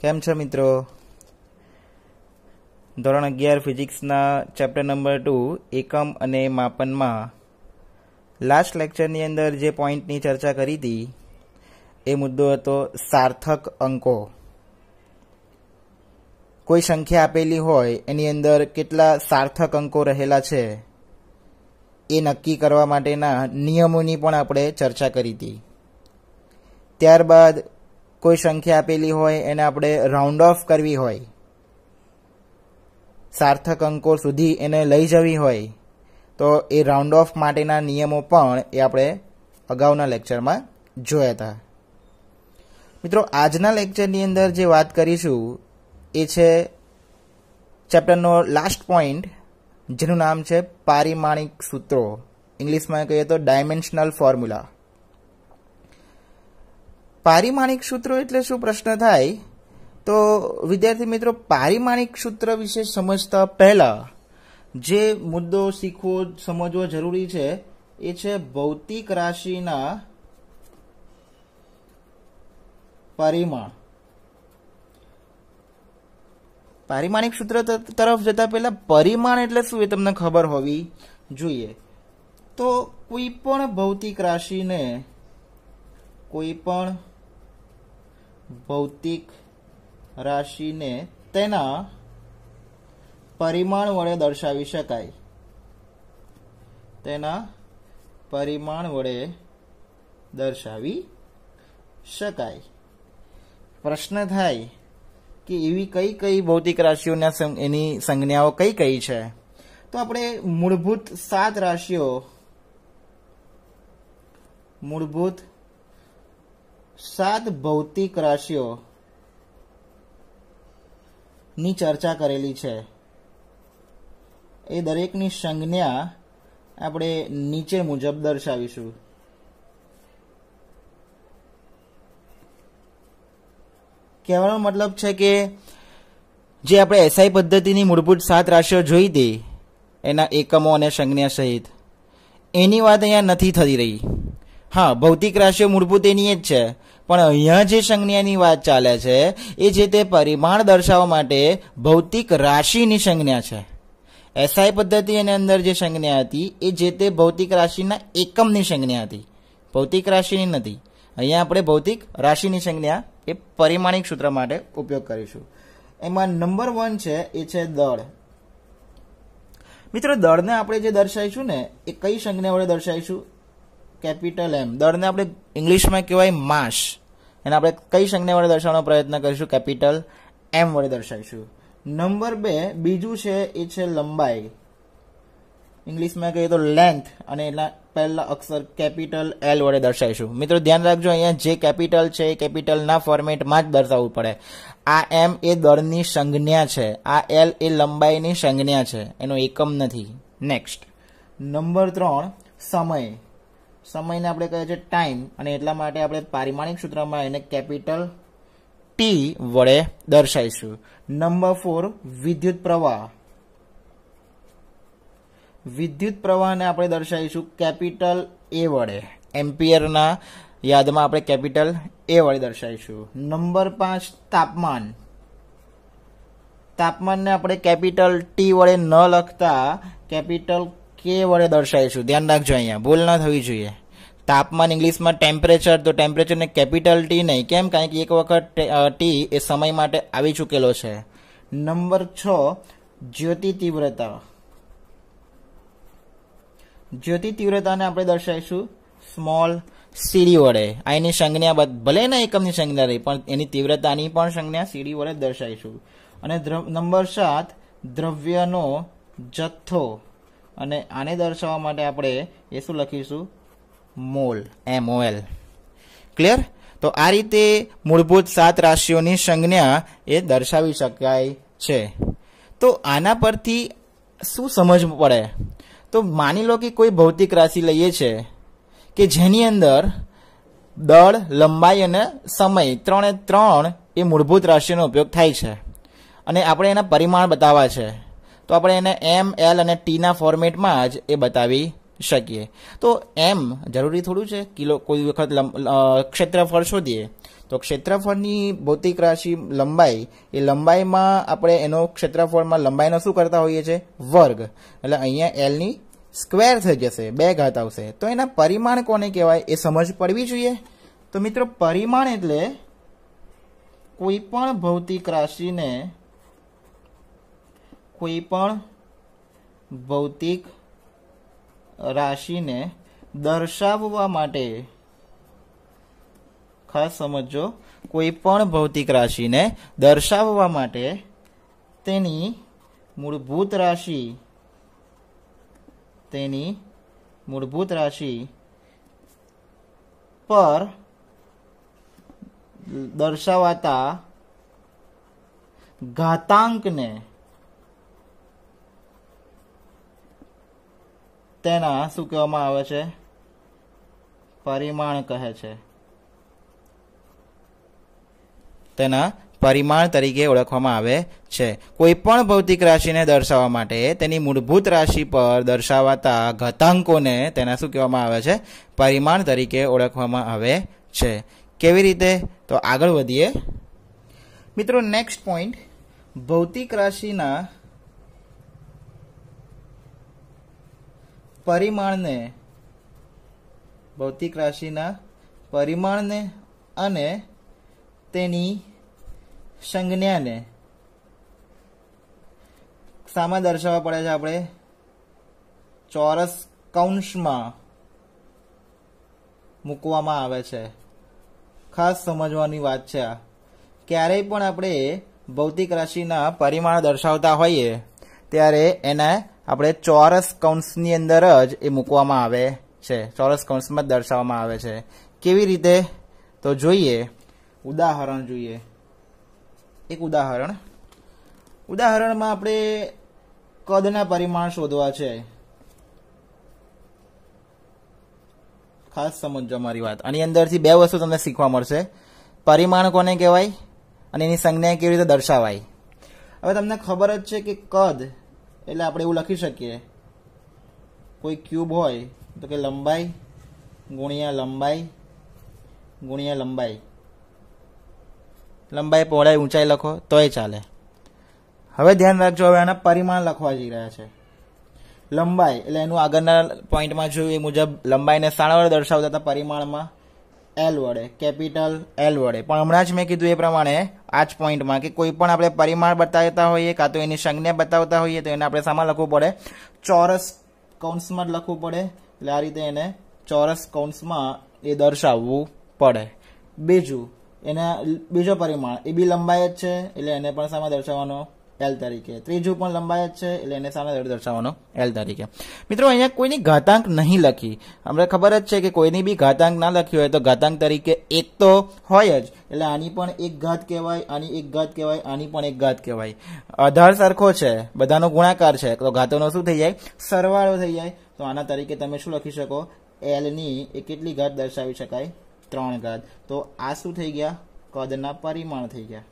કેમ છો મિત્રો ધોરણ અગિયાર ફિઝિક્સના ચેપ્ટર નંબર ટુ એકમ અને માપનમાં લાસ્ટ લેક્ચરની અંદર જે પોઈન્ટની ચર્ચા કરી હતી એ મુદ્દો હતો સાર્થક અંકો કોઈ સંખ્યા આપેલી હોય એની અંદર કેટલા સાર્થક અંકો રહેલા છે એ નક્કી કરવા માટેના નિયમોની પણ આપણે ચર્ચા કરી હતી ત્યારબાદ કોઈ સંખ્યા આપેલી હોય એને આપણે રાઉન્ડ ઓફ કરવી હોય સાર્થક અંકો સુધી એને લઈ જવી હોય તો એ રાઉન્ડ ઓફ માટેના નિયમો પણ એ આપણે અગાઉના લેક્ચરમાં જોયા હતા મિત્રો આજના લેક્ચરની અંદર જે વાત કરીશું એ છે ચેપ્ટરનો લાસ્ટ પોઈન્ટ જેનું નામ છે પારિમાણિક સૂત્રો ઇંગ્લિશમાં કહીએ તો ડાયમેન્શનલ ફોર્મ્યુલા પારિમાણિક સૂત્રો એટલે શું પ્રશ્ન થાય તો વિદ્યાર્થી મિત્રો પારિમાણિક સૂત્ર વિશે સમજતા પહેલાં જે મુદ્દો શીખવો સમજવો જરૂરી છે એ છે ભૌતિક રાશિના પરિમાણ પારિમાણિક સૂત્ર તરફ જતા પહેલા પરિમાણ એટલે શું એ તમને ખબર હોવી જોઈએ તો કોઈ પણ ભૌતિક રાશિને કોઈ પણ ભૌતિક રાશિને તેના પરિમાણ વડે દર્શાવી શકાય તેના પરિમાણ વડે દર્શાવી શકાય પ્રશ્ન થાય કે એવી કઈ કઈ ભૌતિક રાશિઓના એની સંજ્ઞાઓ કઈ કઈ છે તો આપણે મૂળભૂત સાત રાશિઓ મૂળભૂત સાત ભૌતિક રાશિઓ ની ચર્ચા કરેલી છે એ દરેકની સંજ્ઞા આપણે નીચે મુજબ દર્શાવીશું કહેવાનો મતલબ છે કે જે આપણે એસઆઈ પદ્ધતિની મૂળભૂત સાત રાશિઓ જોઈ હતી એના એકમો અને સંજ્ઞા સહિત એની વાત અહીંયા નથી થતી રહી હા ભૌતિક રાશિઓ મૂળભૂત એની જ છે પણ અહીંયા જે સંજ્ઞાની વાત ચાલે છે એ જે તે પરિમાણ દર્શાવવા માટે ભૌતિક રાશિની સંજ્ઞા છે એસઆઈ પદ્ધતિ એની અંદર જે સંજ્ઞા હતી એ જે તે ભૌતિક રાશિના એકમની સંજ્ઞા હતી ભૌતિક રાશિની નથી અહીંયા આપણે ભૌતિક રાશિની સંજ્ઞા એ પરિમાણિક સૂત્ર માટે ઉપયોગ કરીશું એમાં નંબર વન છે એ છે દળ મિત્રો દળને આપણે જે દર્શાવીશું ને એ કઈ સંજ્ઞા વડે દર્શાવીશું કેપિટલ એમ દળને આપણે ઇંગ્લિશમાં કહેવાય માસ એને આપણે કઈ સંજ્ઞા વડે દર્શાવવાનો પ્રયત્ન કરીશું કેપિટલ એમ વડે દર્શાવીશું નંબર બે બીજું છે એ છે લંબાઈ ઇંગ્લિશમાં કહીએ તો લેન્થ અને એના પહેલા અક્ષર કેપિટલ એલ વડે દર્શાવીશું મિત્રો ધ્યાન રાખજો અહીંયા જે કેપિટલ છે એ કેપિટલના ફોર્મેટમાં જ દર્શાવવું પડે આ એમ એ દળની સંજ્ઞા છે આ એલ એ લંબાઈની સંજ્ઞા છે એનો એકમ નથી નેક્સ્ટ નંબર ત્રણ સમય સમયને આપણે કહે છે ટાઈમ અને એટલા માટે આપણે પારિમાણિક સૂત્રમાં એને કેપિટલ ટી વડે દર્શાવીશું નંબર ફોર વિદ્યુત પ્રવાહ વિદ્યુત પ્રવાહને આપણે દર્શાવીશું કેપિટલ એ વડે એમ્પિયરના યાદમાં આપણે કેપિટલ એ વડે દર્શાવીશું નંબર પાંચ તાપમાન તાપમાનને આપણે કેપિટલ ટી વડે ન લખતા કેપિટલ કે વડે દર્શાવીશું ધ્યાન રાખજો અહીંયા ભૂલ ન થવી જોઈએ તાપમાન ઇંગ્લિશમાં ટેમ્પરેચર તો ટેમ્પરેચરને કેપિટલ ટી નહીં કેમ કારણ કે એક વખત ટી એ સમય માટે આવી ચૂકેલો છે નંબર છ જ્યોતિ તીવ્રતા જ્યોતિ તીવ્રતાને આપણે દર્શાવીશું સ્મોલ સીડી વડે આ એની સંજ્ઞા ભલે ને એકમની સંજ્ઞા રહી પણ એની તીવ્રતાની પણ સંજ્ઞા સીડી વડે દર્શાવીશું અને નંબર સાત દ્રવ્યનો જથ્થો અને આને દર્શાવવા માટે આપણે એ શું લખીશું મોલ એમ ઓએલ ક્લિયર તો આ રીતે મૂળભૂત સાત રાશિઓની સંજ્ઞા એ દર્શાવી શકાય છે તો આના પરથી શું સમજ પડે તો માની લો કે કોઈ ભૌતિક રાશિ લઈએ છે કે જેની અંદર દળ લંબાઈ અને સમય ત્રણે ત્રણ એ મૂળભૂત રાશિનો ઉપયોગ થાય છે અને આપણે એના પરિમાણ બતાવવા છે તો આપણે એને એમ એલ અને ટીના ફોર્મેટમાં જ એ બતાવી શકીએ તો એમ જરૂરી થોડું છે કિલો કોઈ વખત ક્ષેત્રફળ શોધીએ તો ક્ષેત્રફળની ભૌતિક રાશિ લંબાઈ એ લંબાઈમાં આપણે એનો ક્ષેત્રફળમાં લંબાઈનો શું કરતા હોઈએ છીએ વર્ગ એટલે અહીંયા એલની સ્ક્વેર થઈ જશે બે ઘાત આવશે તો એના પરિમાણ કોને કહેવાય એ સમજ પડવી જોઈએ તો મિત્રો પરિમાણ એટલે કોઈ પણ ભૌતિક રાશિને કોઈ પણ ભૌતિક રાશિને દર્શાવવા માટે ખાસ સમજો કોઈ પણ ભૌતિક રાશિને દર્શાવવા માટે તેની મૂળભૂત રાશિ તેની મૂળભૂત રાશિ પર દર્શાવાતા ઘાતાંકને તેના શું કહેવામાં આવે છે પરિમાણ કહે છે તેના પરિમાણ તરીકે ઓળખવામાં આવે છે કોઈ પણ ભૌતિક રાશિને દર્શાવવા માટે તેની મૂળભૂત રાશિ પર દર્શાવાતા ઘતાંકોને તેના શું કહેવામાં આવે છે પરિમાણ તરીકે ઓળખવામાં આવે છે કેવી રીતે તો આગળ વધીએ મિત્રો નેક્સ્ટ પોઈન્ટ ભૌતિક રાશિના પરિમાણને ભૌતિક રાશિના પરિમાણને અને તેની સંજ્ઞાને સામાં દર્શાવવા પડે છે આપણે ચોરસ કૌંસમાં મૂકવામાં આવે છે ખાસ સમજવાની વાત છે આ ક્યારેય પણ આપણે ભૌતિક રાશિના પરિમાણ દર્શાવતા હોઈએ ત્યારે એના આપણે ચોરસ કૌંસની અંદર જ એ મૂકવામાં આવે છે ચોરસ કૌંસમાં દર્શાવવામાં આવે છે કેવી રીતે તો જોઈએ ઉદાહરણ જોઈએ એક ઉદાહરણ ઉદાહરણમાં આપણે કદના પરિમાણ શોધવા છે ખાસ સમજો મારી વાત આની અંદરથી બે વસ્તુ તમને શીખવા મળશે પરિમાણ કોને કહેવાય અને એની સંજ્ઞા કેવી રીતે દર્શાવાય હવે તમને ખબર જ છે કે કદ એટલે આપણે એવું લખી શકીએ કોઈ ક્યુબ હોય તો કે લંબાઈ ગુણ્યા લંબાઈ ગુણ્યા લંબાઈ લંબાઈ પહોળાઈ ઊંચાઈ લખો તોય ચાલે હવે ધ્યાન રાખજો હવે આના પરિમાણ લખવા જઈ રહ્યા છે લંબાઈ એટલે એનું આગળના પોઈન્ટમાં જોયું એ મુજબ લંબાઈને સાણા દર્શાવતા હતા પરિમાણમાં એલ વડે કેપિટલ એલ વડે પણ હમણાં જ મેં કીધું એ પ્રમાણે આ જ પોઈન્ટમાં કે કોઈ પણ આપણે પરિમાણ બતાવતા હોઈએ કાં તો એની સંજ્ઞા બતાવતા હોઈએ તો એને આપણે સામાન લખવું પડે ચોરસ કૌંસમાં જ લખવું પડે એટલે આ રીતે એને ચોરસ કૌંસમાં એ દર્શાવવું પડે બીજું એના બીજો પરિમાણ એ બી લંબાઈ જ છે એટલે એને પણ શામાં દર્શાવવાનો એલ તરીકે ત્રીજું પણ લંબાય જ છે એટલે એને સામે દર્શાવવાનો એલ તરીકે મિત્રો અહીંયા કોઈની ઘાતાંક નહીં લખી અમને ખબર જ છે કે કોઈની બી ઘાતાંક ના લખી હોય તો ઘાતાંક તરીકે એક તો હોય જ એટલે આની પણ એક ઘાત કહેવાય આની એક ઘાત કહેવાય આની પણ એક ઘાત કહેવાય આધાર સરખો છે બધાનો ગુણાકાર છે તો ઘાતોનો શું થઈ જાય સરવાળો થઈ જાય તો આના તરીકે તમે શું લખી શકો એલની એ કેટલી ઘાત દર્શાવી શકાય ત્રણ ઘાત તો આ શું થઈ ગયા કદના પરિમાણ થઈ ગયા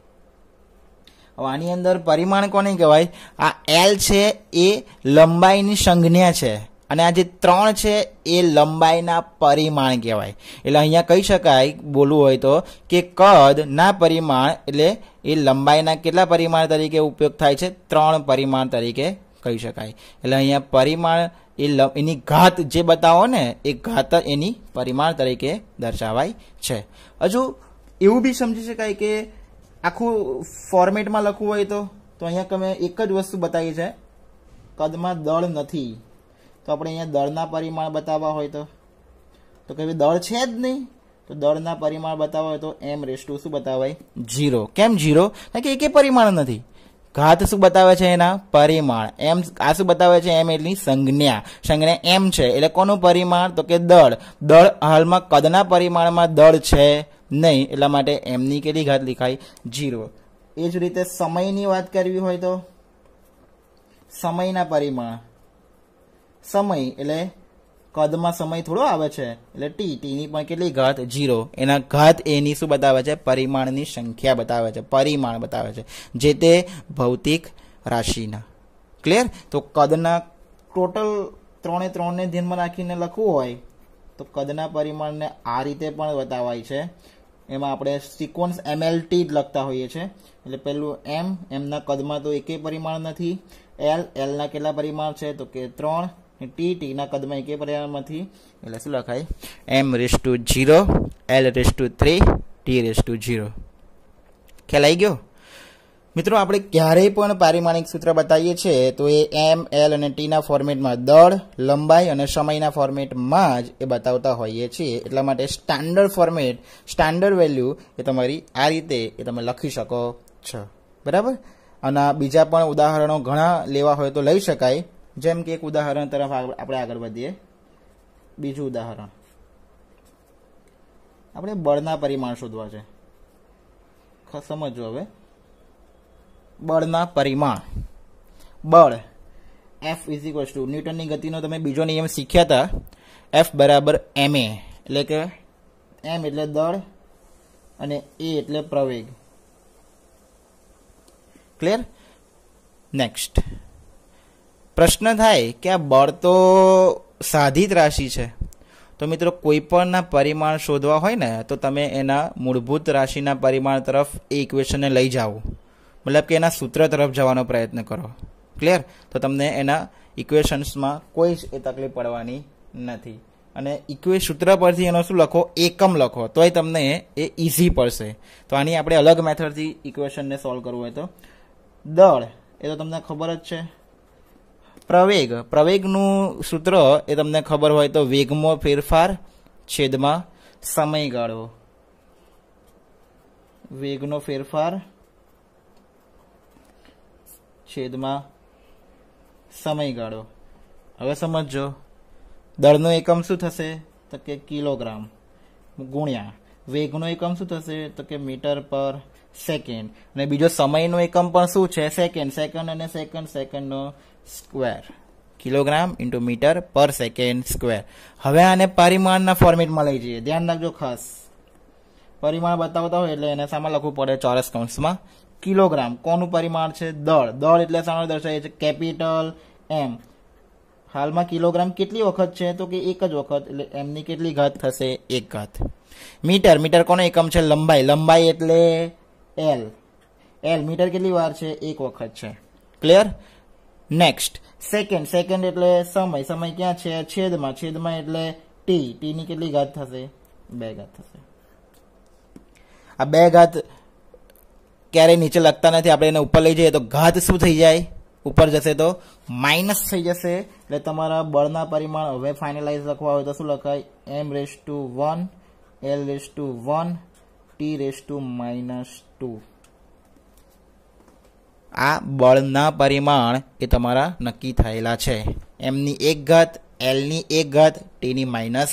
હવે આની અંદર પરિમાણ કોને કહેવાય આ એલ છે એ લંબાઈની સંજ્ઞા છે અને આ જે ત્રણ છે એ લંબાઈના પરિમાણ કહેવાય એટલે અહીંયા કહી શકાય બોલવું હોય તો કે કદના પરિમાણ એટલે એ લંબાઈના કેટલા પરિમાણ તરીકે ઉપયોગ થાય છે ત્રણ પરિમાણ તરીકે કહી શકાય એટલે અહીંયા પરિમાણ એ એની ઘાત જે બતાવો ને એ ઘાત એની પરિમાણ તરીકે દર્શાવાય છે હજુ એવું બી સમજી શકાય કે આખું ફોર્મેટમાં લખવું હોય તો તો અહીંયા તમે એક જ વસ્તુ બતાવી છે કદમાં દળ નથી તો આપણે અહીંયા દળના પરિમાણ બતાવવા હોય તો તો કે દળ છે જ નહીં તો દળના પરિમાણ બતાવવા હોય તો એમ રેસ ટુ શું બતાવાય જીરો કેમ જીરો કારણ કે એકે પરિમાણ નથી ઘાત શું બતાવે છે એના પરિમાણ એમ આ શું બતાવે છે એમ એટલી સંજ્ઞા સંજ્ઞા એમ છે એટલે કોનું પરિમાણ તો કે દળ દળ હાલમાં કદના પરિમાણમાં દળ છે નહીં એટલા માટે એમની કેટલી ઘાત લખાય જીરો એ જ રીતે સમયની વાત કરવી હોય તો સમયના પરિમાણ સમય એટલે કદમાં સમય થોડો આવે છે એટલે ટી ટીની પણ કેટલી ઘાત જીરો એના ઘાત એની શું બતાવે છે પરિમાણની સંખ્યા બતાવે છે પરિમાણ બતાવે છે જે તે ભૌતિક રાશિના ક્લિયર તો કદના ટોટલ ત્રણે ત્રણને ધ્યાનમાં રાખીને લખવું હોય તો કદના પરિમાણને આ રીતે પણ બતાવાય છે એમાં આપણે સિક્વન્સ એમએલટી જ લખતા હોઈએ છીએ એટલે પહેલું એમ એમના કદમાં તો એકે પરિમાણ નથી એલ એલના કેટલા પરિમાણ છે તો કે ત્રણ ટી ટીના કદમાં એકે નથી એટલે શું લખાય M raise to zero L raise to three T raise to zero ખ્યાલ આવી ગયો મિત્રો આપણે ક્યારેય પણ પારિમાણિક સૂત્ર બતાવીએ છીએ તો એ એમ એલ અને ટીના ફોર્મેટમાં દળ લંબાઈ અને સમયના ફોર્મેટમાં જ એ બતાવતા હોઈએ છીએ એટલા માટે સ્ટાન્ડર્ડ ફોર્મેટ સ્ટાન્ડર્ડ વેલ્યુ એ તમારી આ રીતે એ તમે લખી શકો છો બરાબર અને બીજા પણ ઉદાહરણો ઘણા લેવા હોય તો લઈ શકાય જેમ કે એક ઉદાહરણ તરફ આપણે આગળ વધીએ બીજું ઉદાહરણ આપણે બળના પરિમાણ શોધવા છે સમજો હવે બળના પરિમાણ બળ એફ ઇઝ ઇક્વલ્સ ટુ ન્યૂટનની ગતિનો તમે બીજો નિયમ શીખ્યા હતા એફ બરાબર એમ એ એટલે કે એમ એટલે દળ અને એ એટલે પ્રવેગ ક્લિયર નેક્સ્ટ પ્રશ્ન થાય કે આ બળ તો સાધિત રાશિ છે તો મિત્રો કોઈપણના પરિમાણ શોધવા હોય ને તો તમે એના મૂળભૂત રાશિના પરિમાણ તરફ એ ઇક્વેશનને લઈ જાઓ મતલબ કે એના સૂત્ર તરફ જવાનો પ્રયત્ન કરો ક્લિયર તો તમને એના ઇક્વેશન્સમાં કોઈ જ એ તકલીફ પડવાની નથી અને ઇક્વે સૂત્ર પરથી એનો શું લખો એકમ લખો તોય તમને એ ઇઝી પડશે તો આની આપણે અલગ મેથડથી ઇક્વેશનને સોલ્વ કરવું હોય તો દળ એ તો તમને ખબર જ છે પ્રવેગ પ્રવેગનું સૂત્ર એ તમને ખબર હોય તો વેગમાં ફેરફાર છેદમાં સમયગાળો વેગનો ફેરફાર છેદમાં સમયગાળો હવે સમજો દળનો એકમ શું થશે તો કે કિલોગ્રામ ગુણ્યા વેગનો એકમ શું થશે તો કે મીટર પર સેકન્ડ અને બીજો સમયનો એકમ પણ શું છે સેકન્ડ સેકન્ડ અને સેકન્ડ સેકન્ડનો square kilogram into metre per second square હવે આને પરિમાણના ફોર્મેટમાં લઈ જઈએ ધ્યાન રાખજો ખાસ પરિમાણ બતાવતા હોય એટલે એને શામાં લખવું પડે ચોરસ કૌંસમાં કિલોગ્રામ કોનું પરિમાણ છે દળ દળ એટલે શાનો દર્શાવે છે કેપિટલ એમ હાલમાં કિલોગ્રામ કેટલી વખત છે તો કે એક જ વખત એટલે એમની કેટલી ઘાત થશે એક ઘાત મીટર મીટર કોનો એકમ છે લંબાઈ લંબાઈ એટલે એલ એલ મીટર કેટલી વાર છે એક વખત છે ક્લિયર નેક્સ્ટ સેકન્ડ સેકન્ડ એટલે સમય સમય ક્યાં છે છેદમાં છેદમાં એટલે ટી ટીની કેટલી ઘાત થશે બે ઘાત થશે આ બે ઘાત ક્યારેય નીચે લખતા નથી આપણે એને ઉપર લઈ જઈએ તો ઘાત શું થઈ જાય ઉપર જશે તો માઇનસ થઈ જશે એટલે તમારા બળના પરિમાણ હવે ફાઇનલાઇઝ લખવા હોય તો શું લખાય M raise to one L raise to one T raise to minus two આ બળના પરિમાણ એ તમારા નક્કી થયેલા છે એમની એક ઘાત એલની એક ઘાત ટીની માઇનસ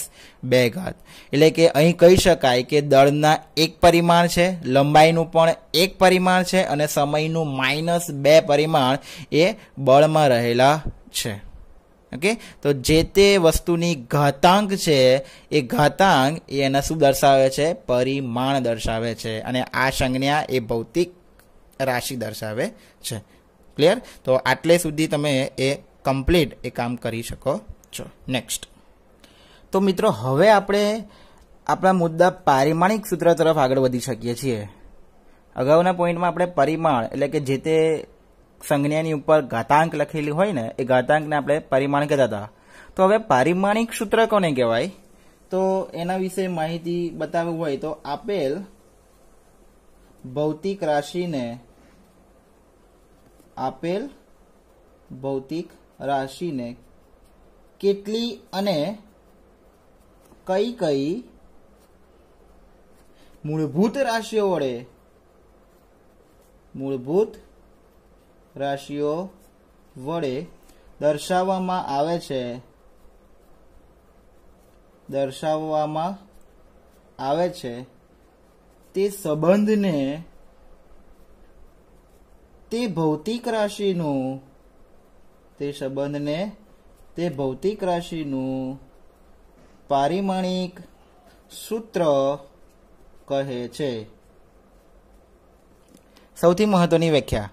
બે ઘાત એટલે કે અહીં કહી શકાય કે દળના એક પરિમાણ છે લંબાઈનું પણ એક પરિમાણ છે અને સમયનું માઇનસ બે પરિમાણ એ બળમાં રહેલા છે ઓકે તો જે તે વસ્તુની ઘાતાંક છે એ ઘાતાંક એ એના શું દર્શાવે છે પરિમાણ દર્શાવે છે અને આ સંજ્ઞા એ ભૌતિક રાશિ દર્શાવે છે ક્લિયર તો આટલે સુધી તમે એ કમ્પ્લીટ એ કામ કરી શકો ચલો નેક્સ્ટ તો મિત્રો હવે આપણે આપણા મુદ્દા પારિમાણિક સૂત્ર તરફ આગળ વધી શકીએ છીએ અગાઉના પોઈન્ટમાં આપણે પરિમાણ એટલે કે જે તે સંજ્ઞાની ઉપર ઘાતાંક લખેલી હોય ને એ ઘાતાંકને આપણે પરિમાણ કહેતા હતા તો હવે પારિમાણિક સૂત્ર કોને કહેવાય તો એના વિશે માહિતી બતાવવું હોય તો આપેલ ભૌતિક રાશિને આપેલ ભૌતિક રાશિને કેટલી અને કઈ કઈ મૂળભૂત રાશિઓ વડે મૂળભૂત રાશિઓ વડે દર્શાવવામાં આવે છે દર્શાવવામાં આવે છે તે સંબંધને તે ભૌતિક રાશિનું તે સંબંધને તે ભૌતિક રાશિનું પારિમાણિક સૂત્ર કહે છે સૌથી મહત્વની વ્યાખ્યા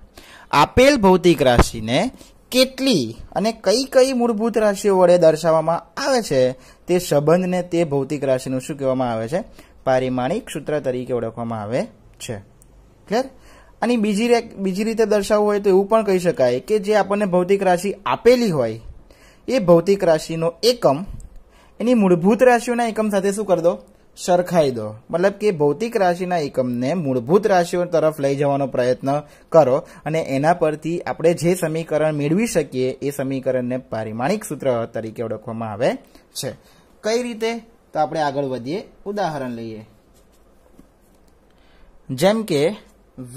આપેલ ભૌતિક રાશિને કેટલી અને કઈ કઈ મૂળભૂત રાશિઓ વડે દર્શાવવામાં આવે છે તે સંબંધને તે ભૌતિક રાશિનું શું કહેવામાં આવે છે પારિમાણિક સૂત્ર તરીકે ઓળખવામાં આવે છે ક્લિયર અને બીજી બીજી રીતે દર્શાવવું હોય તો એવું પણ કહી શકાય કે જે આપણને ભૌતિક રાશિ આપેલી હોય એ ભૌતિક રાશિનો એકમ એની મૂળભૂત રાશિઓના એકમ સાથે શું કરી દો સરખાઈ દો મતલબ કે ભૌતિક રાશિના એકમને મૂળભૂત રાશિઓ તરફ લઈ જવાનો પ્રયત્ન કરો અને એના પરથી આપણે જે સમીકરણ મેળવી શકીએ એ સમીકરણને પારિમાણિક સૂત્ર તરીકે ઓળખવામાં આવે છે કઈ રીતે તો આપણે આગળ વધીએ ઉદાહરણ લઈએ જેમ કે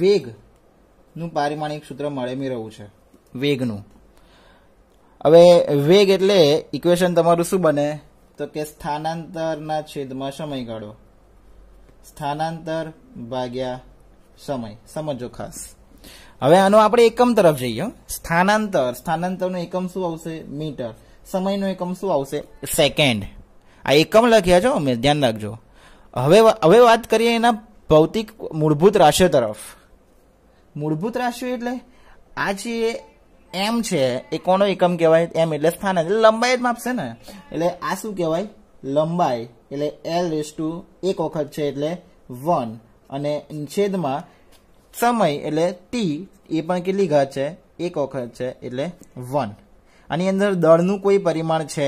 વેગનું પારિમાણિક સૂત્ર મળે મેળવવું છે વેગનું હવે વેગ એટલે ઇક્વેશન તમારું શું બને તો કે સ્થાનાંતરના છેદમાં સમયગાળો સ્થાનાંતર ભાગ્યા સમય સમજો ખાસ હવે આનો આપણે એકમ તરફ જઈએ સ્થાનાંતર સ્થાનાંતરનો એકમ શું આવશે મીટર સમયનો એકમ શું આવશે સેકન્ડ આ એકમ લખ્યા છો અમે ધ્યાન રાખજો હવે હવે વાત કરીએ એના ભૌતિક મૂળભૂત રાશિઓ તરફ મૂળભૂત રાશિઓ એટલે આ જે એમ છે એ કોનો એકમ કહેવાય એમ એટલે સ્થાન એટલે લંબાઈ જ માપશે ને એટલે આ શું કહેવાય લંબાઈ એટલે એલ રેસ ટુ એક વખત છે એટલે વન અને છેદમાં સમય એટલે ટી એ પણ કેટલી ઘાત છે એક વખત છે એટલે વન આની અંદર દળનું કોઈ પરિમાણ છે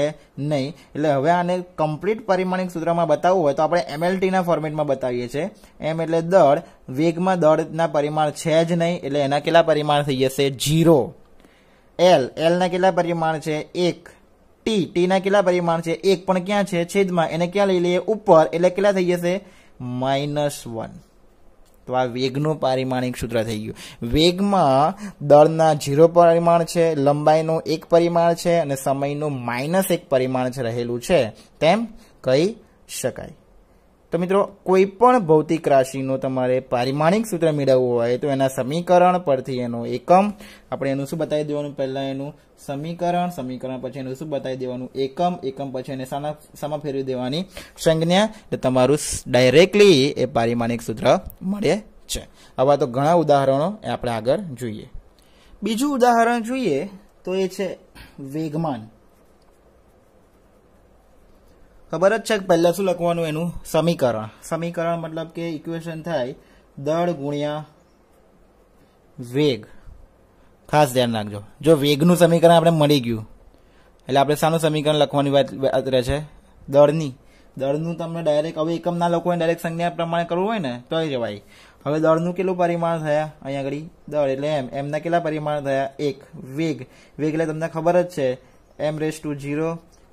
નહીં એટલે હવે આને કમ્પ્લીટ પરિમાણિક સૂત્રમાં બતાવવું હોય તો આપણે એમએલટીના ફોર્મેટમાં બતાવીએ છીએ એમ એટલે દળ વેગમાં દળના પરિમાણ છે જ નહીં એટલે એના કેટલા પરિમાણ થઈ જશે જીરો એલ એલના કેટલા પરિમાણ છે એક ટી ટીના કેટલા પરિમાણ છે એક પણ ક્યાં છે છેદમાં એને ક્યાં લઈ લઈએ ઉપર એટલે કેટલા થઈ જશે માઇનસ વન તો આ વેગનું પારિમાણિક સૂત્ર થઈ ગયું વેગમાં દળના ઝીરો પરિમાણ છે લંબાઈનું એક પરિમાણ છે અને સમયનું માઇનસ એક પરિમાણ છે રહેલું છે તેમ કહી શકાય તો મિત્રો કોઈપણ ભૌતિક રાશિનું તમારે પારિમાણિક સૂત્ર મેળવવું હોય તો એના સમીકરણ પરથી એનો એકમ આપણે એનું શું બતાવી દેવાનું પહેલાં એનું સમીકરણ સમીકરણ પછી એનું શું બતાવી દેવાનું એકમ એકમ પછી એને સાના સામા ફેરવી દેવાની સંજ્ઞા એટલે તમારું ડાયરેક્ટલી એ પારિમાણિક સૂત્ર મળે છે આવા તો ઘણા ઉદાહરણો આપણે આગળ જોઈએ બીજું ઉદાહરણ જોઈએ તો એ છે વેગમાન ખબર જ છે કે પહેલાં શું લખવાનું એનું સમીકરણ સમીકરણ મતલબ કે ઇક્વેશન થાય દળ ગુણ્યા વેગ ખાસ ધ્યાન રાખજો જો વેગનું સમીકરણ આપણે મળી ગયું એટલે આપણે શાનું સમીકરણ લખવાની વાત વાત રહે છે દળની દળનું તમને ડાયરેક્ટ હવે એકમના લોકોને ડાયરેક્ટ સંજ્ઞા પ્રમાણે કરવું હોય ને તો જવાય હવે દળનું કેટલું પરિમાણ થયા અહીંયા આગળ દળ એટલે એમ એમના કેટલા પરિમાણ થયા એક વેગ વેગ એટલે તમને ખબર જ છે M raise to zero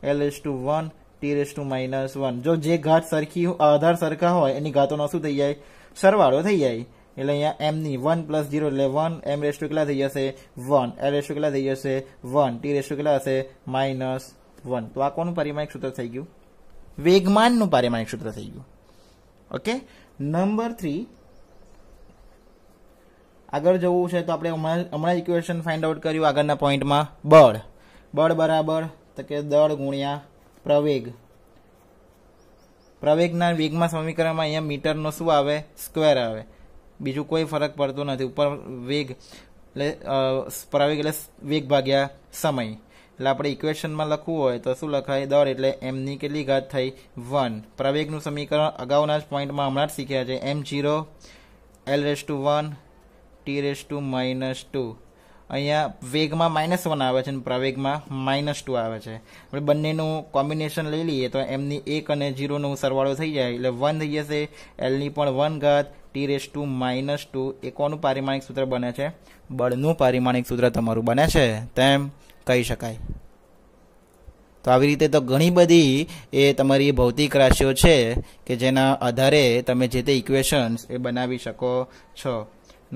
L raise to one T raise to minus one જો જે ઘાત સરખી આધાર સરખા હોય એની ઘાતોનો શું થઈ જાય સરવાળો થઈ જાય એટલે અહીંયા એમની વન પ્લસ જીરો એટલે વન એમ રેસ ટુ કેટલા થઈ જશે વન એલ રેસ ટુ કેટલા થઈ જશે વન ટી રેસ ટુ કેટલા હશે માઇનસ વન તો આ કોનું પારિમાણિક સૂત્ર થઈ ગયું વેગમાનનું પારિમાણિક સૂત્ર થઈ ગયું ઓકે નંબર થ્રી આગળ જવું છે તો આપણે હમણાં હમણાં ઇક્વેશન ફાઇન્ડ આઉટ કર્યું આગળના પોઈન્ટમાં બળ બળ બરાબર તો કે દળ ગુણ્યા પ્રવેગ પ્રવેગના વેગમાં સમીકરણમાં અહીંયા મીટરનો શું આવે સ્ક્વેર આવે બીજું કોઈ ફરક પડતો નથી ઉપર વેગ એટલે પ્રવેગ એટલે વેગ ભાગ્યા સમય એટલે આપણે ઇક્વેશનમાં લખવું હોય તો શું લખાય દર એટલે એમની કેટલી ઘાત થઈ વન પ્રવેગનું સમીકરણ અગાઉના જ પોઈન્ટમાં હમણાં જ શીખ્યા છે M zero L raise to one T raise to minus two અહીંયા વેગમાં માઇનસ વન આવે છે અને પ્રવેગમાં માઇનસ ટુ આવે છે આપણે બંનેનું કોમ્બિનેશન લઈ લઈએ તો એમની એક અને જીરોનું સરવાળો થઈ જાય એટલે વન થઈ જશે એલની પણ વન ઘાત T raise to minus two એ કોનું પારિમાણિક સૂત્ર બને છે બળનું પારિમાણિક સૂત્ર તમારું બને છે તેમ કહી શકાય તો આવી રીતે તો ઘણી બધી એ તમારી ભૌતિક રાશિઓ છે કે જેના આધારે તમે જે તે ઇક્વેશન્સ એ બનાવી શકો છો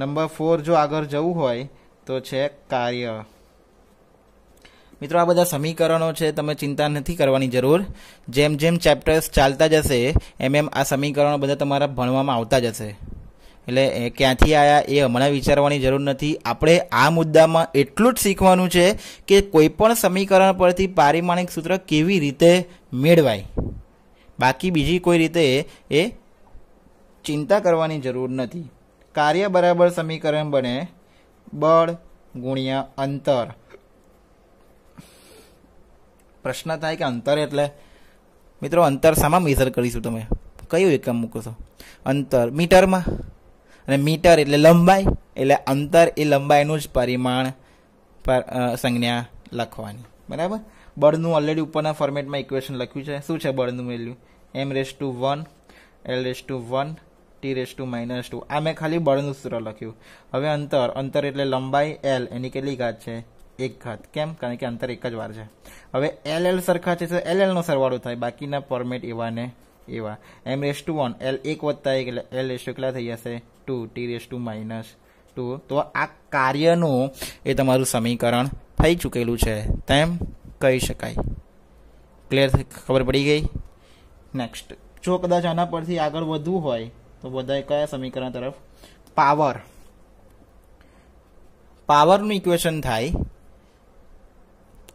નંબર ફોર જો આગળ જવું હોય તો છે કાર્ય મિત્રો આ બધા સમીકરણો છે તમે ચિંતા નથી કરવાની જરૂર જેમ જેમ ચેપ્ટર્સ ચાલતા જશે એમ એમ આ સમીકરણો બધા તમારા ભણવામાં આવતા જશે એટલે ક્યાંથી આવ્યા એ હમણાં વિચારવાની જરૂર નથી આપણે આ મુદ્દામાં એટલું જ શીખવાનું છે કે કોઈપણ સમીકરણ પરથી પારિમાણિક સૂત્ર કેવી રીતે મેળવાય બાકી બીજી કોઈ રીતે એ ચિંતા કરવાની જરૂર નથી કાર્ય બરાબર સમીકરણ બને બળ ગુણ્યા અંતર પ્રશ્ન થાય કે અંતર એટલે મિત્રો અંતર શામાં મેઝર કરીશું તમે કયું એકમ મૂકશો અંતર મીટરમાં અને મીટર એટલે લંબાઈ એટલે અંતર એ લંબાઈનું જ પરિમાણ પર સંજ્ઞા લખવાની બરાબર બળનું ઓલરેડી ઉપરના ફોર્મેટમાં ઇક્વેશન લખ્યું છે શું છે બળનું value M raise to one L raise to one T raise to minus two આ મેં ખાલી બળનું સૂત્ર લખ્યું હવે અંતર અંતર એટલે લંબાઈ એલ એની કેટલી ઘાત છે એક ઘાત કેમ કારણ કે અંતર એક જ વાર છે હવે એલ એલ સરખા છે તો એલ એલનો સરવાળો થાય બાકીના પરમેટ એવા ને એવા M raise to one L એક વત્તા એક એટલે એલ રેસ ટુ કેટલા થઈ જશે to T raise to minus two તો આ કાર્યનું એ તમારું સમીકરણ થઈ ચૂકેલું છે તેમ કહી શકાય ક્લિયર ખબર પડી ગઈ નેક્સ્ટ જો કદાચ આના પરથી આગળ વધવું હોય તો બધાએ કયા સમીકરણ તરફ પાવર પાવરનું ઇક્વેશન થાય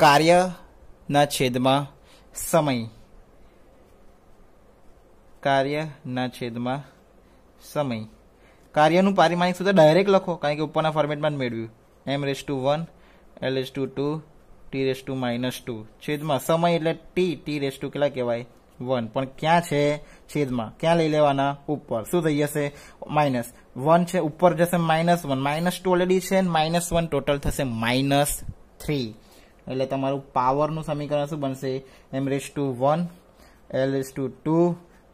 કાર્યના છેદમાં સમય કાર્યના છેદમાં સમય કાર્યનું પારિમાણિક સૂત્ર ડાયરેક્ટ લખો કારણ કે ઉપરના ફોર્મેટમાં જ મેળવ્યું M raise to one L S to two T raise to minus two છેદમાં સમય એટલે ટી ટી રેસ ટુ કેટલા કહેવાય વન પણ ક્યાં છે છેદમાં ક્યાં લઈ લેવાના ઉપર શું થઈ જશે માઇનસ વન છે ઉપર જશે minus one minus two already છે માઇનસ વન ટોટલ થશે માઇનસ થ્રી એટલે તમારું પાવરનું સમીકરણ શું બનશે M raise to one L raise to two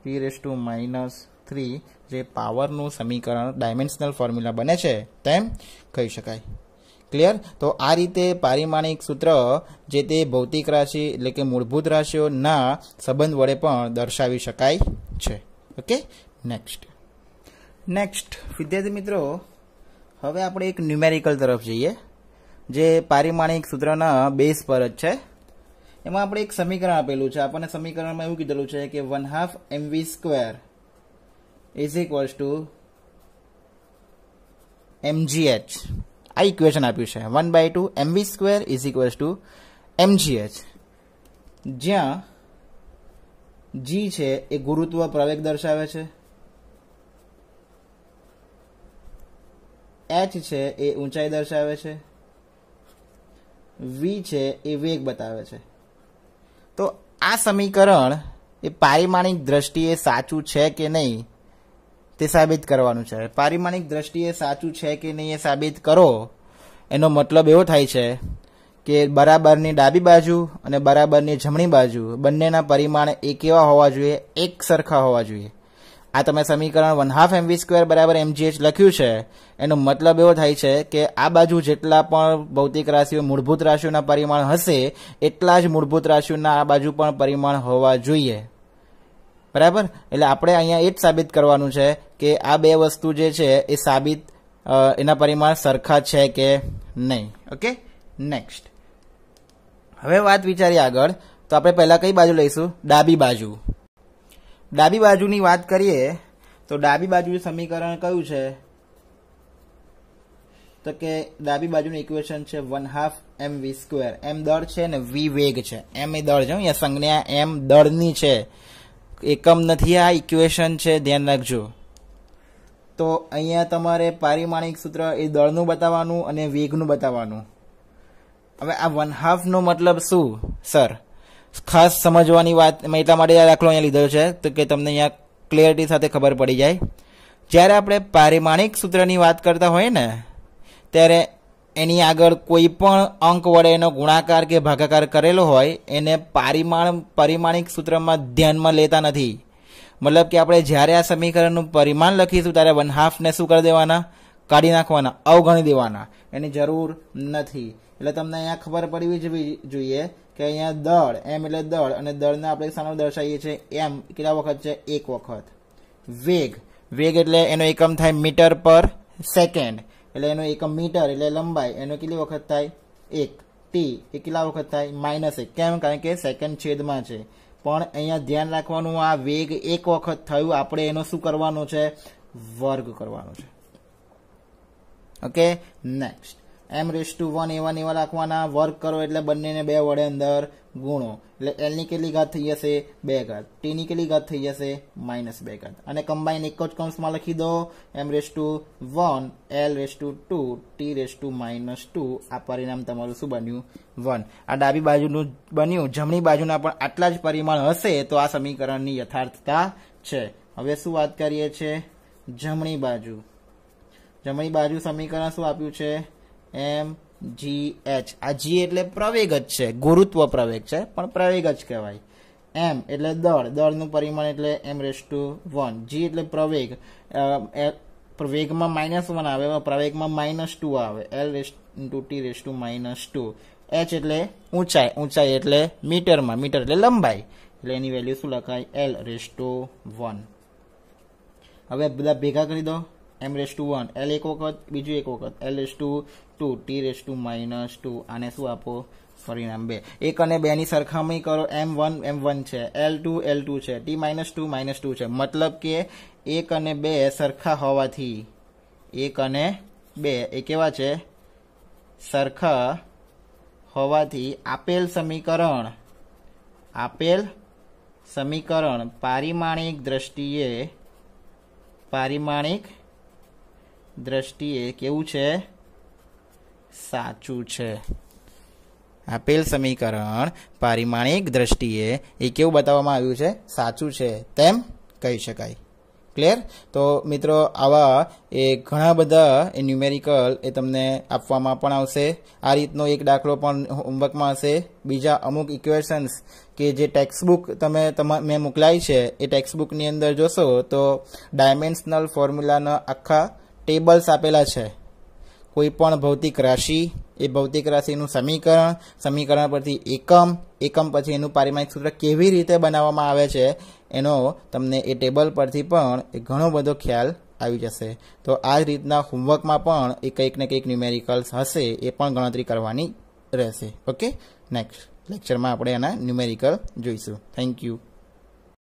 P raise to minus three જે પાવરનું સમીકરણ ડાયમેન્શનલ ફોર્મ્યુલા બને છે તેમ કહી શકાય ક્લિયર તો આ રીતે પારિમાણિક સૂત્ર જે તે ભૌતિક રાશિ એટલે કે મૂળભૂત રાશિઓના સંબંધ વડે પણ દર્શાવી શકાય છે ઓકે નેક્સ્ટ નેક્સ્ટ વિદ્યાર્થી મિત્રો હવે આપણે એક ન્યુમેરિકલ તરફ જઈએ જે પારિમાણિક સૂત્રના બેઝ પર જ છે એમાં આપણે એક સમીકરણ આપેલું છે આપણને સમીકરણમાં એવું કીધેલું છે કે one half MV square is equals to MGH આ ઇક્વેશન આપ્યું છે one by two MV square is equals to MGH જ્યાં જી છે એ ગુરુત્વ પ્રવેગ દર્શાવે છે એચ છે એ ઊંચાઈ દર્શાવે છે વી છે એ વેગ બતાવે છે તો આ સમીકરણ એ પારિમાણિક દ્રષ્ટિએ સાચું છે કે નહીં તે સાબિત કરવાનું છે પારિમાણિક દ્રષ્ટિએ સાચું છે કે નહીં એ સાબિત કરો એનો મતલબ એવો થાય છે કે બરાબરની ડાબી બાજુ અને બરાબરની જમણી બાજુ બંનેના પરિમાણ એક એવા હોવા જોઈએ એક સરખા હોવા જોઈએ આ તમે સમીકરણ વન હાફ એમવી સ્ક્વેર બરાબર એમજીએચ લખ્યું છે એનો મતલબ એવો થાય છે કે આ બાજુ જેટલા પણ ભૌતિક રાશિઓ મૂળભૂત રાશિઓના પરિમાણ હશે એટલા જ મૂળભૂત રાશિઓના આ બાજુ પણ પરિમાણ હોવા જોઈએ બરાબર એટલે આપણે અહીંયા એ જ સાબિત કરવાનું છે કે આ બે વસ્તુ જે છે એ સાબિત એના પરિમાણ સરખા છે કે નહીં ઓકે નેક્સ્ટ હવે વાત વિચારીએ આગળ તો આપણે પહેલાં કઈ બાજુ લઈશું ડાબી બાજુ ડાબી બાજુની વાત કરીએ તો ડાબી બાજુનું સમીકરણ કયું છે તો કે ડાબી બાજુનું ઇક્વેશન છે one half M V square M દળ છે ને વી વેગ છે એમ એ દળ છે અહીંયા સંજ્ઞા એમ દળની છે એકમ નથી આ ઇક્વેશન છે ધ્યાન રાખજો તો અહીંયા તમારે પારિમાણિક સૂત્ર એ દળનું બતાવવાનું અને વેગનું બતાવવાનું હવે આ વન હાફનો મતલબ શું સર ખાસ સમજવાની વાત મેં એટલા માટે આ દાખલો અહીંયા લીધો છે તો કે તમને અહીંયા ક્લિયરિટી સાથે ખબર પડી જાય જ્યારે આપણે પારિમાણિક સૂત્રની વાત કરતા હોઈએ ને ત્યારે એની આગળ કોઈ પણ અંક વડે એનો ગુણાકાર કે ભાગાકાર કરેલો હોય એને પારિમાણ પરિમાણિક સૂત્રમાં ધ્યાનમાં લેતા નથી મતલબ કે આપણે જ્યારે આ સમીકરણનું પરિમાણ લખીશું ત્યારે વન હાફને શું કરી દેવાના કાઢી નાખવાના અવગણી દેવાના એની જરૂર નથી એટલે તમને અહીંયા ખબર પડવી જવી જોઈએ કે અહીંયા દળ એમ એટલે દળ અને દળને આપણે સામે દર્શાવીએ છીએ એમ કેટલા વખત છે એક વખત વેગ વેગ એટલે એનો એકમ થાય મીટર પર સેકન્ડ એટલે એનો એકમ મીટર એટલે લંબાઈ એનો કેટલી વખત થાય એક ટી એ કેટલા વખત થાય માઇનસ એક કેમ કારણ કે સેકન્ડ છેદમાં છે પણ અહીંયા ધ્યાન રાખવાનું આ વેગ એક વખત થયું આપણે એનો શું કરવાનો છે વર્ગ કરવાનો છે okay next M raise to one એવા એવા રાખવાના વર્ક કરો એટલે બંનેને બે વડે અંદર ગુણો એટલે એલની કેટલી ઘાત થઈ જશે બે ઘાત ટીની કેટલી ઘાત થઈ જશે માઇનસ બે ઘાત અને કમ્બાઈન એક જ કૌંસમાં લખી દો M raise to one L raise to two T raise to minus two આ પરિણામ તમારું શું બન્યું વન આ ડાબી બાજુનું બન્યું જમણી બાજુના પણ આટલા જ પરિમાણ હશે તો આ સમીકરણની યથાર્થતા છે હવે શું વાત કરીએ છીએ જમણી બાજુ જમણી બાજુ સમીકરણ શું આપ્યું છે એમ જી એચ આ જી એટલે પ્રવેગ જ છે ગુરુત્વ પ્રવેગ છે પણ પ્રવેગ જ કહેવાય એમ એટલે દળ દળનું પરિમાણ એટલે M raise to one G એટલે પ્રવેગ પ્રવેગમાં માઇનસ વન આવે પ્રવેગમાં માઇનસ ટુ આવે L raise to T raise to minus two H એટલે ઊંચાઈ ઊંચાઈ એટલે મીટરમાં મીટર એટલે લંબાઈ એટલે એની વેલ્યુ શું લખાય એલ રેસ ટુ વન હવે બધા ભેગા કરી દો M raise to one L એક વખત બીજું એક વખત L raise to two T raise to minus two આને શું આપો પરિણામ બે એક અને બેની સરખામણી કરો એમ વન એમ વન છે એલ ટુ એલ ટુ છે T minus two minus two છે મતલબ કે એક અને બે સરખા હોવાથી એક અને બે એ કેવા છે સરખા હોવાથી આપેલ સમીકરણ આપેલ સમીકરણ પારિમાણિક દ્રષ્ટિએ પારિમાણિક દ્રષ્ટિએ કેવું છે સાચું છે આપેલ સમીકરણ પારિમાણિક દ્રષ્ટિએ એ કેવું બતાવવામાં આવ્યું છે સાચું છે તેમ કહી શકાય ક્લિયર તો મિત્રો આવા એ ઘણા બધા એ ન્યુમેરિકલ એ તમને આપવામાં પણ આવશે આ રીતનો એક દાખલો પણ હોમવર્કમાં હશે બીજા અમુક ઇક્વેશન્સ કે જે ટેક્સ્ટબુક તમે મેં મોકલાઈ છે એ ટેક્સ્ટબુકની અંદર જોશો તો ડાયમેન્શનલ ફોર્મ્યુલાના આખા ટેબલ્સ આપેલા છે કોઈપણ ભૌતિક રાશિ એ ભૌતિક રાશિનું સમીકરણ સમીકરણ પરથી એકમ એકમ પછી એનું પારિમાણિક સૂત્ર કેવી રીતે બનાવવામાં આવે છે એનો તમને એ ટેબલ પરથી પણ એ ઘણો બધો ખ્યાલ આવી જશે તો આ જ રીતના હોમવર્કમાં પણ એ કંઈક ને કંઈક ન્યુમેરિકલ્સ હશે એ પણ ગણતરી કરવાની રહેશે ઓકે નેક્સ્ટ લેક્ચરમાં આપણે એના ન્યુમેરિકલ જોઈશું થેન્ક યુ